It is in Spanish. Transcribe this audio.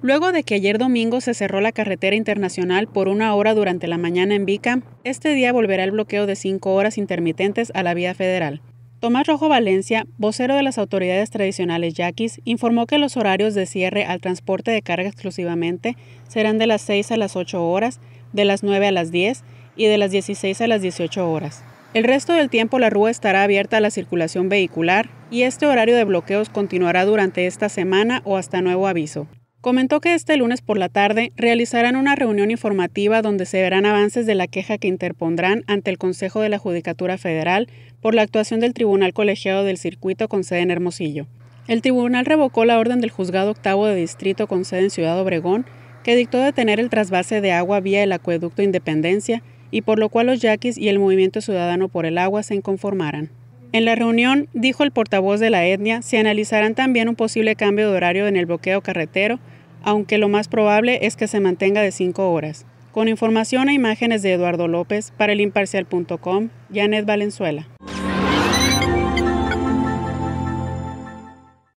Luego de que ayer domingo se cerró la carretera internacional por una hora durante la mañana en Vica, este día volverá el bloqueo de cinco horas intermitentes a la vía federal. Tomás Rojo Valencia, vocero de las autoridades tradicionales yaquis, informó que los horarios de cierre al transporte de carga exclusivamente serán de las 6 a las 8 horas, de las 9 a las 10 y de las 16 a las 18 horas. El resto del tiempo la rúa estará abierta a la circulación vehicular y este horario de bloqueos continuará durante esta semana o hasta nuevo aviso. Comentó que este lunes por la tarde realizarán una reunión informativa donde se verán avances de la queja que interpondrán ante el Consejo de la Judicatura Federal por la actuación del Tribunal Colegiado del Circuito con sede en Hermosillo. El tribunal revocó la orden del Juzgado Octavo de Distrito con sede en Ciudad Obregón, que dictó detener el trasvase de agua vía el acueducto Independencia y por lo cual los yaquis y el Movimiento Ciudadano por el Agua se inconformaran. En la reunión, dijo el portavoz de la etnia, se analizarán también un posible cambio de horario en el bloqueo carretero aunque lo más probable es que se mantenga de 5 horas. Con información e imágenes de Eduardo López para elimparcial.com, Janet Valenzuela.